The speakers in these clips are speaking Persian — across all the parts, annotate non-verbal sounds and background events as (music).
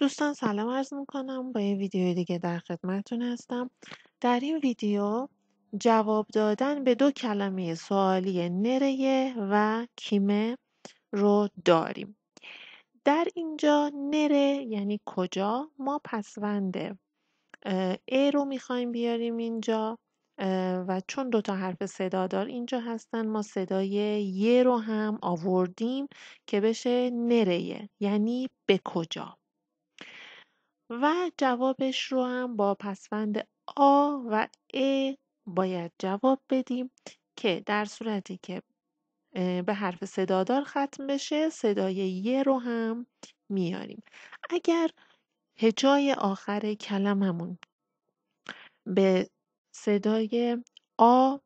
دوستان سلام عرض میکنم با یه ویدیو دیگه در خدمتتون هستم در این ویدیو جواب دادن به دو کلمه سوالی نره و کیمه رو داریم در اینجا نره یعنی کجا ما پسوند ای رو میخوایم بیاریم اینجا و چون دوتا حرف صدا دار اینجا هستن ما صدای یه رو هم آوردیم که بشه نره یعنی به کجا و جوابش رو هم با پسوند آ و ا باید جواب بدیم که در صورتی که به حرف صدادار ختم بشه صدای ی رو هم میاریم اگر هجای آخر کلممون به صدای آ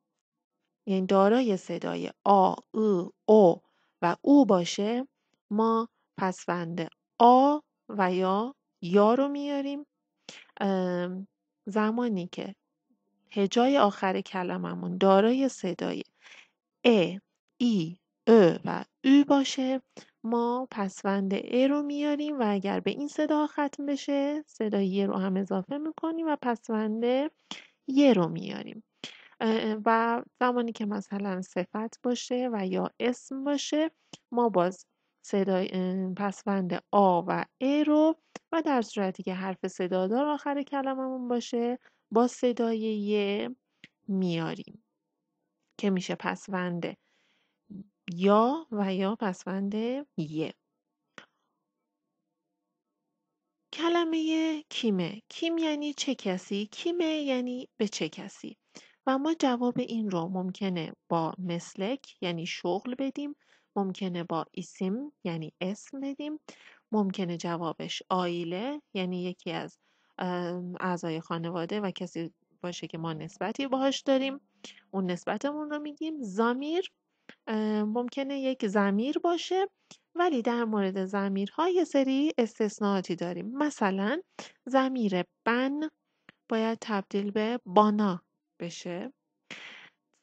یعنی دارای صدای آ او او و او باشه ما پسوند آ و یا یا رو میاریم زمانی که هجای آخر کلممون دارای صدای ا ای ا و او باشه ما پسوند ا رو میاریم و اگر به این صدا ختم بشه صدای ی رو هم اضافه میکنیم و پسوند ی رو میاریم و زمانی که مثلا صفت باشه و یا اسم باشه ما باز صدای پسوند آ و ا رو و در صورتی که حرف صدادار آخر کلممون باشه با صدای ی میاریم که میشه پسوند یا و یا پسوند یه کلمه کیمه کیم یعنی چه کسی کیمه یعنی به چه کسی و ما جواب این رو ممکنه با مثلک یعنی شغل بدیم ممکنه با اسم یعنی اسم بدیم ممکنه جوابش آیله یعنی یکی از اعضای خانواده و کسی باشه که ما نسبتی باهاش داریم اون نسبتمون رو میگیم زامیر ممکنه یک زمیر باشه ولی در مورد زمیرها یه سری استثناءاتی داریم مثلا زمیر بن باید تبدیل به بانا بشه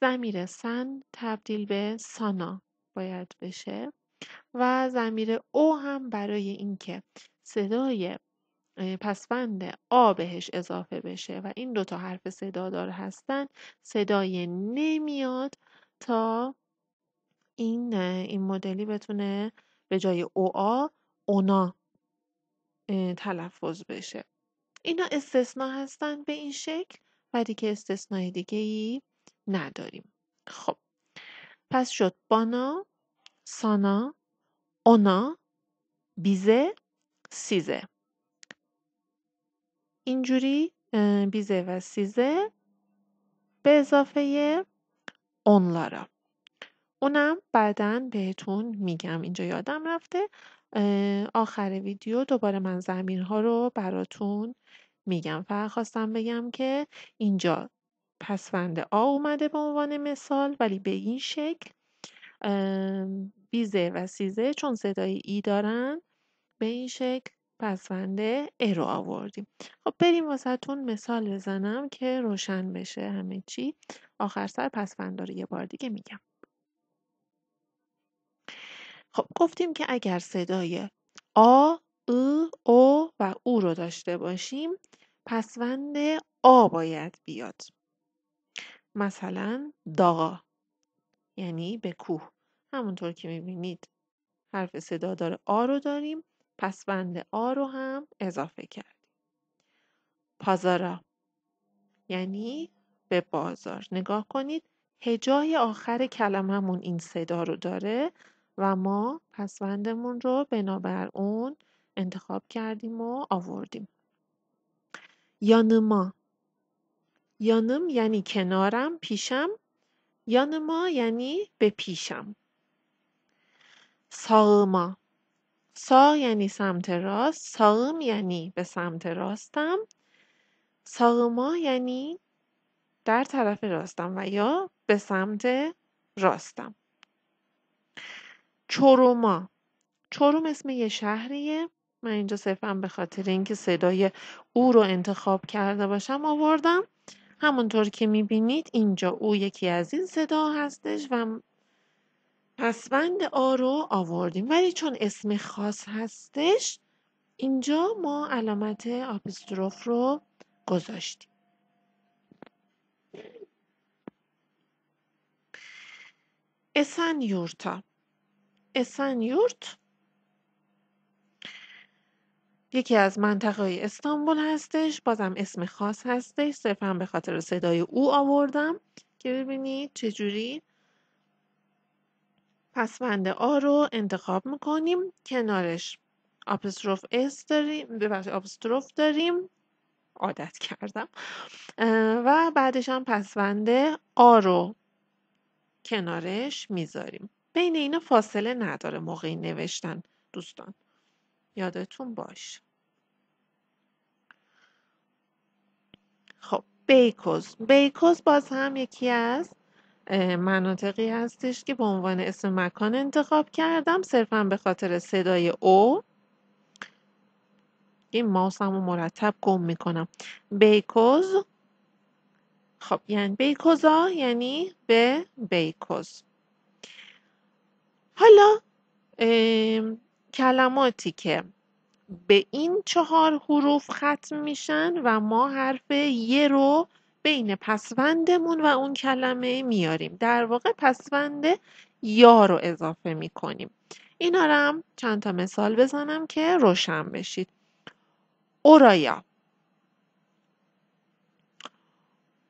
زمیر سن تبدیل به سانا باید بشه و ضمیر او هم برای اینکه صدای پسفند آ بهش اضافه بشه و این دوتا حرف صدادار هستن صدای نمیاد تا این این مدلی بتونه به جای او آ اونا تلفظ بشه اینا استثنا هستن به این شکل و دیگه استثنای دیگه ای نداریم خب پس شد بانا سانا اونا بیزه سیزه اینجوری بیزه و سیزه به اضافه اونلارا اونم بعدا بهتون میگم اینجا یادم رفته آخر ویدیو دوباره من زمین ها رو براتون میگم فقط خواستم بگم که اینجا پسفند آ اومده به عنوان مثال ولی به این شکل بیزه و سیزه چون صدای ای دارن به این شکل پسوند ا رو آوردیم خب بریم واسهتون مثال بزنم که روشن بشه همه چی آخر سر پسوند رو یه بار دیگه میگم خب گفتیم که اگر صدای آ ا او و او رو داشته باشیم پسوند آ باید بیاد مثلا داغا یعنی به کوه همونطور که میبینید حرف صدا داره آ رو داریم پس بند آ رو هم اضافه کردیم پازارا یعنی به بازار نگاه کنید هجای آخر کلمهمون این صدا رو داره و ما پسوندمون رو بنابر اون انتخاب کردیم و آوردیم یانما یانم یعنی کنارم پیشم یانما یعنی به پیشم ساغما سا یعنی سمت راست ساغم یعنی به سمت راستم ساغما یعنی در طرف راستم و یا به سمت راستم چوروما چوروم اسم یه شهریه من اینجا صرفا به خاطر اینکه صدای او رو انتخاب کرده باشم آوردم همونطور که میبینید اینجا او یکی از این صدا هستش و پسوند آ رو آوردیم ولی چون اسم خاص هستش اینجا ما علامت آپستروف رو گذاشتیم اسن یورتا یکی از منطقه استانبول هستش بازم اسم خاص هستش صرفا به خاطر صدای او آوردم که ببینید چجوری پسوند آ رو انتخاب میکنیم کنارش آپستروف اس داریم ببخشید آپستروف داریم عادت کردم و بعدش هم پسوند آ رو کنارش میذاریم بین اینا فاصله نداره موقعی نوشتن دوستان یادتون باش خب بیکوز بیکوز باز هم یکی از مناطقی هستش که به عنوان اسم مکان انتخاب کردم صرفا به خاطر صدای او این ماوس هم مرتب گم میکنم بیکوز خب یعنی بیکوزا یعنی به بیکوز حالا کلماتی که به این چهار حروف ختم میشن و ما حرف یه رو بین پسوندمون و اون کلمه میاریم در واقع پسوند یا رو اضافه میکنیم اینا رو هم چند تا مثال بزنم که روشن بشید اورایا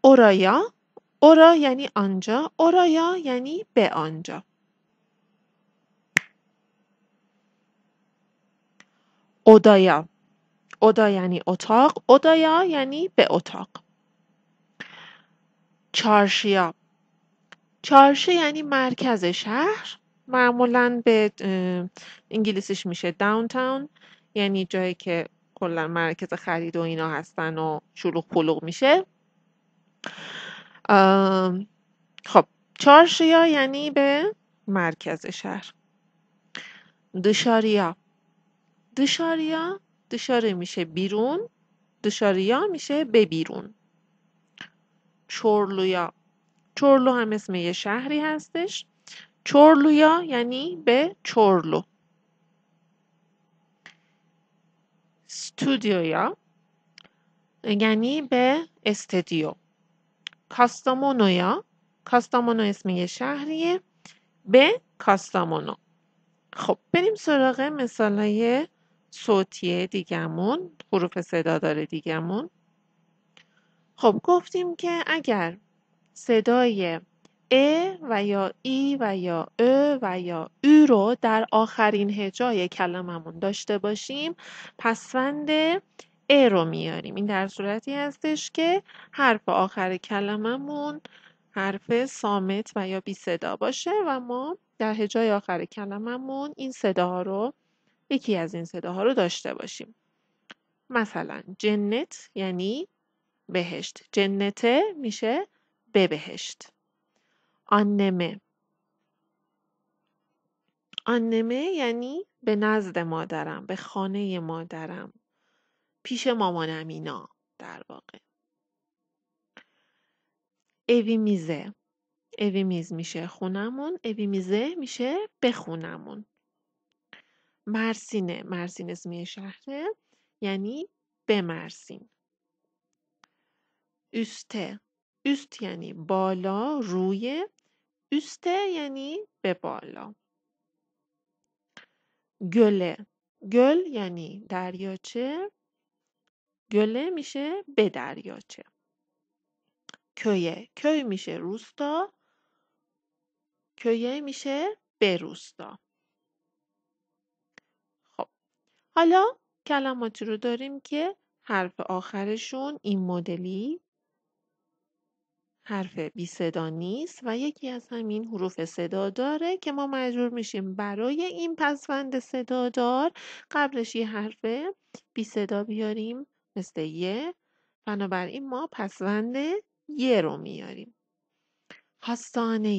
اورایا اورا یعنی آنجا اورایا یعنی به آنجا اودایا اودا یعنی اتاق اودایا یعنی به اتاق چارشیا چارشه یعنی مرکز شهر معمولا به انگلیسیش میشه داونتاون یعنی جایی که کلا مرکز خرید و اینا هستن و شلوغ پلوغ میشه خب چارشیا یعنی به مرکز شهر دشاریا دشاریا دشاره میشه بیرون دشاریا میشه به بیرون چورلویا چورلو هم اسم یه شهری هستش چورلویا یعنی به چورلو ستودیویا یعنی به استدیو کاستامونویا کاستامونو اسم یه شهریه به کاستامونو خب بریم سراغ مثالای صوتیه دیگمون حروف صدا داره دیگمون خب گفتیم که اگر صدای ا و یا ای و یا ا و یا او رو در آخرین هجای کلممون داشته باشیم پسوند ا رو میاریم این در صورتی هستش که حرف آخر کلممون حرف سامت و یا بی صدا باشه و ما در هجای آخر کلممون این صداها رو یکی از این صداها رو داشته باشیم مثلا جنت یعنی بهشت جنته میشه به بهشت آنمه آنمه یعنی به نزد مادرم به خانه مادرم پیش مامانم اینا در واقع اویمیزه میز میشه خونمون میزه میشه بخونمون مرسینه مرسین اسمی شهره یعنی به بمرسین استه. است یعنی بالا روی استه یعنی به بالا گله گل یعنی دریاچه گله میشه به دریاچه کویه کوی میشه روستا کویه میشه به روستا حالا کلماتی رو داریم که حرف آخرشون این مدلی حرف بی صدا نیست و یکی از همین حروف صدا داره که ما مجبور میشیم برای این پسوند صدا دار قبلش یه حرف بی صدا بیاریم مثل یه بنابراین ما پسوند یه رو میاریم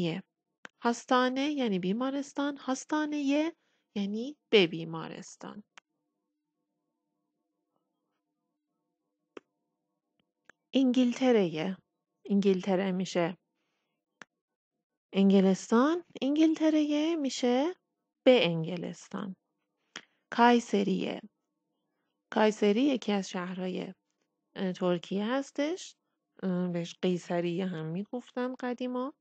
یه هستانه یعنی بیمارستان یه یعنی به بیمارستان یه. انگلتره میشه انگلستان یه میشه به انگلستان کایسریه کایسری یکی از شهرهای ترکیه هستش بهش قیصریه هم میگفتن قدیما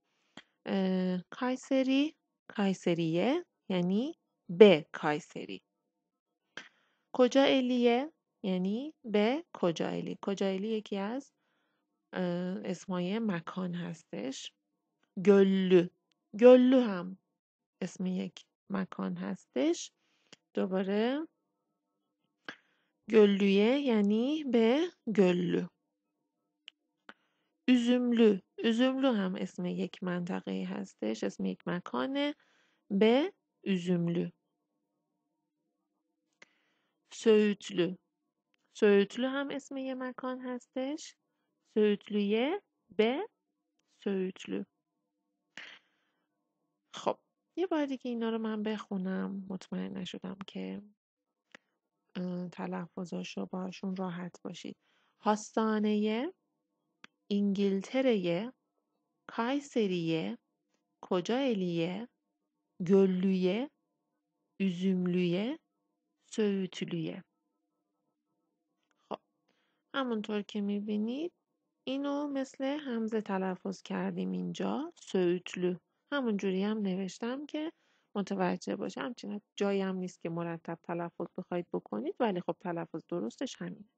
کایسری کایسریه یعنی به کایسری کجا الیه یعنی به کجا الی یکی از اسمای مکان هستش گلو گلو هم اسم یک مکان هستش دوباره گلویه یعنی به گلو üzümlü üzümlü هم اسم یک منطقه هستش اسم یک مکانه به üzümlü söğütlü söğütlü هم اسم یک مکان هستش سویتلویه به سویچلو خب یه بار دیگه اینا رو من بخونم مطمئن نشدم که تلفظاش رو باشون راحت باشید هاستانه انگلتره کایسریه کجایلیه گلویه. üzümlüye, سویتلویه. خب همونطور که میبینید اینو مثل همزه تلفظ کردیم اینجا سویتلو همون جوری هم نوشتم که متوجه باشه همچنین جایی هم نیست که مرتب تلفظ بخواید بکنید ولی خب تلفظ درستش همین.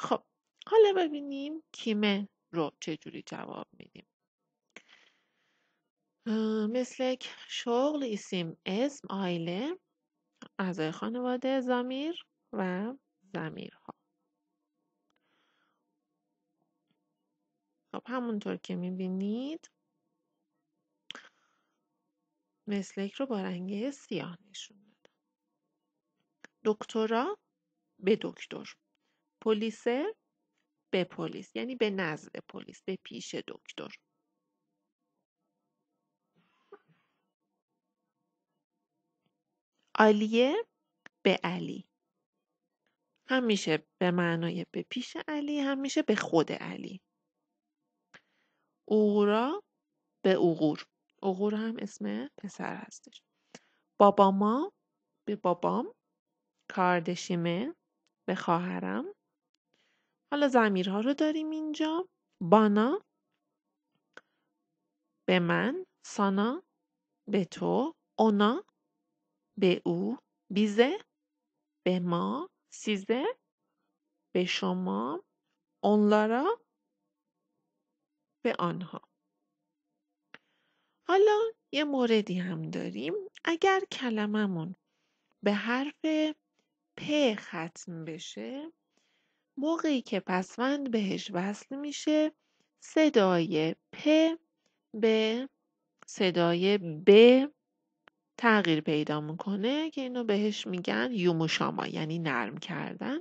خب حالا ببینیم کیمه رو چجوری جواب میدیم مثل شغل اسم اسم آیله اعضای خانواده زمیر و زمیرها خب همونطور که میبینید مسلک رو با رنگ سیاه نشون دادم دکترا به دکتر پلیس به پلیس یعنی به نزد پلیس به پیش دکتر آلیه به علی هم میشه به معنای به پیش علی هم میشه به خود علی اوغورا به اوغور اوغور هم اسم پسر هستش باباما به بابام کاردشیمه به خواهرم حالا زمیرها رو داریم اینجا بانا به من سانا به تو اونا به او بیزه به ما سیزه به شما اونلارا به آنها حالا یه موردی هم داریم اگر کلممون به حرف پ ختم بشه موقعی که پسوند بهش وصل میشه صدای پ به صدای ب تغییر پیدا میکنه که اینو بهش میگن یوموشاما یعنی نرم کردن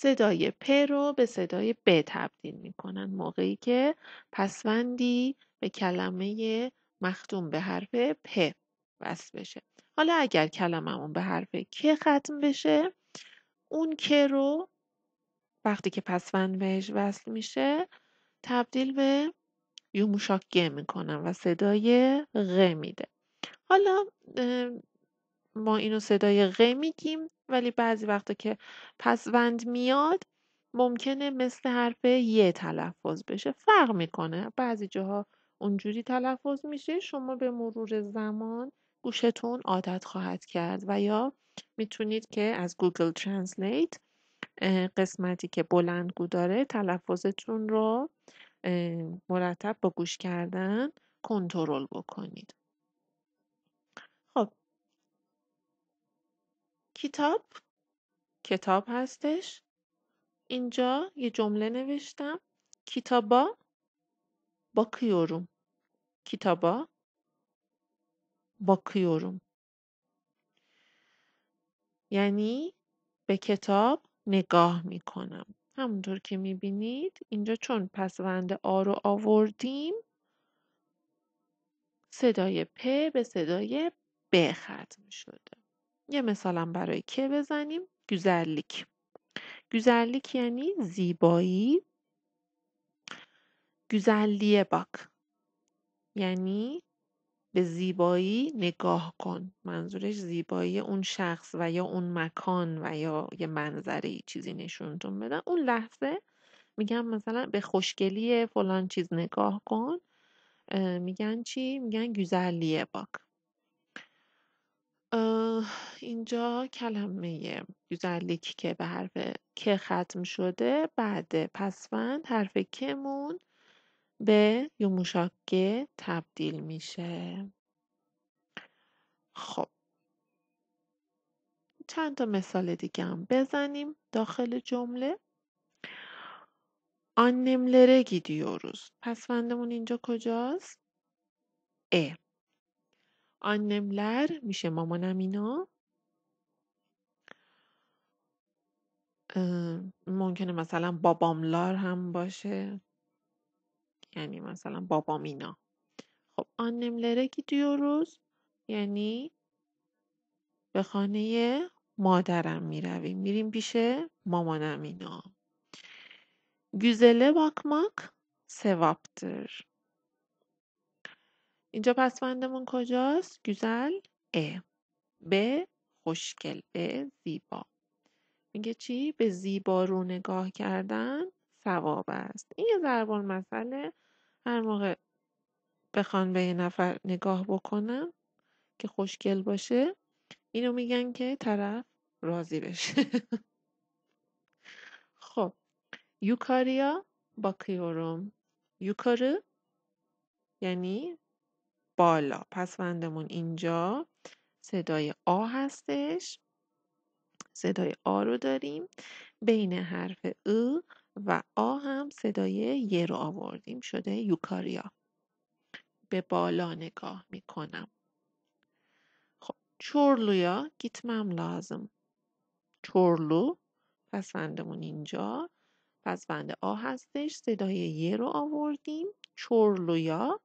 صدای پ رو به صدای ب تبدیل میکنن موقعی که پسوندی به کلمه مختوم به حرف پ وصل بشه حالا اگر کلممون به حرف که ختم بشه اون که رو وقتی که پسوند بهش وصل میشه تبدیل به یوموشاک گه میکنن و صدای غ میده حالا ما اینو صدای غ میگیم ولی بعضی وقتا که پسوند میاد ممکنه مثل حرف یه تلفظ بشه فرق میکنه بعضی جاها اونجوری تلفظ میشه شما به مرور زمان گوشتون عادت خواهد کرد و یا میتونید که از گوگل ترنسلیت قسمتی که بلندگو داره تلفظتون رو مرتب با گوش کردن کنترل بکنید کتاب کتاب هستش اینجا یه جمله نوشتم کتابا کتابا با کیوروم یعنی به کتاب نگاه می کنم. همونطور که می بینید اینجا چون پسوند آ رو آوردیم صدای پ به صدای ب ختم شده یه مثالم برای که بزنیم güzellik güzellik یعنی زیبایی güzelliğe باک یعنی به زیبایی نگاه کن منظورش زیبایی اون شخص و یا اون مکان و یا یه منظره چیزی نشونتون بدن اون لحظه میگن مثلا به خوشگلی فلان چیز نگاه کن میگن چی؟ میگن گوزرلیه باک اینجا کلمه یوزرلیک که به حرف که ختم شده بعد پسوند حرف کمون به یوموشاکه تبدیل میشه خب چند تا مثال دیگه هم بزنیم داخل جمله آننملره گیدیوروز پسوندمون اینجا کجاست؟ ا نملر میشه مامانم اینا ممکنه مثلا باباملار هم باشه. یعنی مثلا بابام اینا. خب کی روز یعنی به خانه مادرم رویم میریم پیش مامانم اینا. گزله باکماک سوابتر اینجا پسوندمون کجاست؟ گوزل ا به خوشگل، به زیبا. چی به زیبا رو نگاه کردن ثواب است این یه ضربان مسئله هر موقع بخوان به یه نفر نگاه بکنم که خوشگل باشه اینو میگن که طرف راضی بشه (laughs) خب یوکاریا باکیوروم یوکارو یعنی بالا پس اینجا صدای آ هستش صدای آ رو داریم بین حرف او و آ هم صدای ی رو آوردیم شده یوکاریا به بالا نگاه کنم. خب چورلویا گیتمم لازم چورلو پسندمون اینجا پسوند آ هستش صدای ی رو آوردیم چورلویا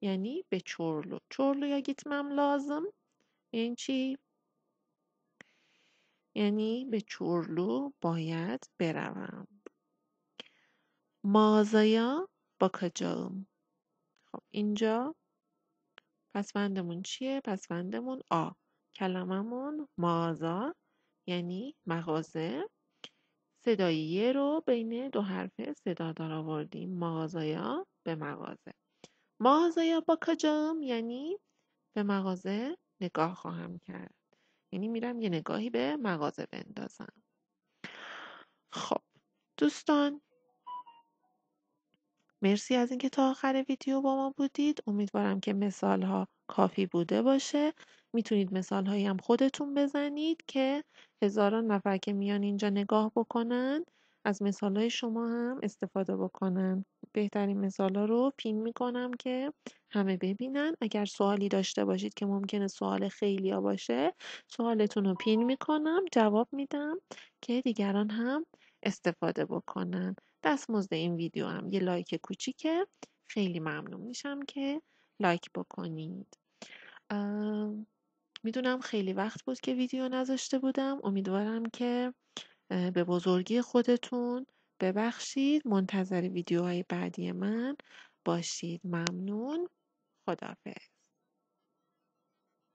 یعنی به چورلو چورلویا گیتمم لازم این یعنی چی یعنی به چورلو باید بروم مازایا با کجام خب اینجا پسوندمون چیه؟ پسوندمون آ کلممون مازا یعنی مغازه صدایی یه رو بین دو حرف صدا دار آوردیم مازایا به مغازه مازایا با کجام یعنی به مغازه نگاه خواهم کرد یعنی میرم یه نگاهی به مغازه بندازم خب دوستان مرسی از اینکه تا آخر ویدیو با ما بودید امیدوارم که مثال ها کافی بوده باشه میتونید مثال هایی هم خودتون بزنید که هزاران نفر که میان اینجا نگاه بکنن از مثال های شما هم استفاده بکنن بهترین مثالا رو پین میکنم که همه ببینن اگر سوالی داشته باشید که ممکنه سوال خیلی ها باشه سوالتون رو پین میکنم جواب میدم که دیگران هم استفاده بکنن دستمزد این ویدیو هم یه لایک کوچیکه خیلی ممنون میشم که لایک بکنید میدونم خیلی وقت بود که ویدیو نذاشته بودم امیدوارم که به بزرگی خودتون ببخشید منتظر ویدیوهای بعدی من باشید ممنون خدافظ